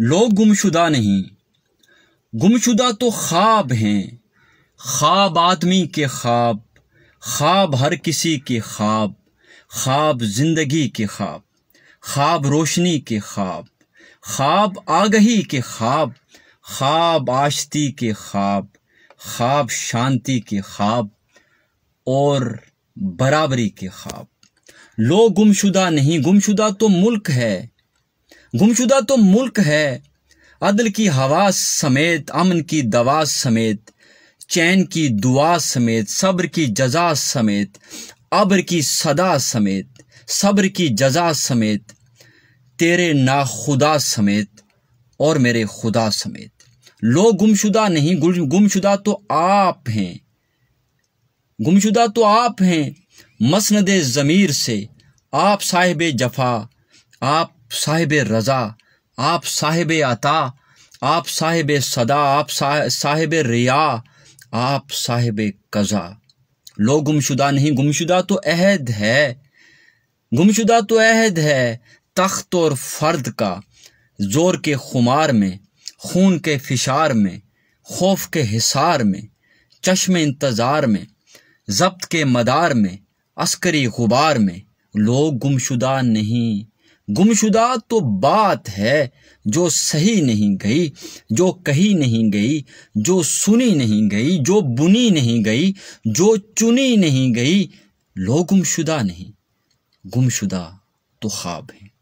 लोग गुमशुदा नहीं गुमशुदा तो ख्वाब हैं ख्वाब आदमी के ख्वाब ख्वाब हर किसी के ख्वाब ख्वाब जिंदगी के ख्वाब ख्वाब रोशनी के ख्वाब ख्वाब आगही के ख्वाब ख्वाब आशती के ख्वाब ख्वाब शांति के ख्वाब और बराबरी के ख्वाब लोग गुमशुदा नहीं गुमशुदा तो मुल्क है गुमशुदा तो मुल्क है अदल की हवा समेत अमन की दवा समेत चैन की दुआ समेत सब्र की जजा समेत अब्र की सदा समेत सब्र की जजा समेत तेरे ना खुदा समेत और मेरे खुदा समेत लोग गुमशुदा नहीं गुमशुदा तो आप हैं गुमशुदा तो आप हैं मसनद ज़मीर से आप साहिब जफा आप साहिब रज़ा आप साहिब अता आप साहिब सदा आप साहिब रिया आप साहिब कज़ा लो गुमशुदा नहीं गुमशुदा तो अहद है गुमशुदा तो अहद है तख्त और फ़र्द का ज़ोर के खुमार में खून के फिशार में खौफ के हिसार में चश्म इंतज़ार में जब्त के मदार में अस्करी गुबार में लोग गुमशुदा नहीं गुमशुदा तो बात है जो सही नहीं गई जो कही नहीं गई जो सुनी नहीं गई जो बुनी नहीं गई जो चुनी नहीं गई लो गुमशुदा नहीं गुमशुदा तो ख्वाब है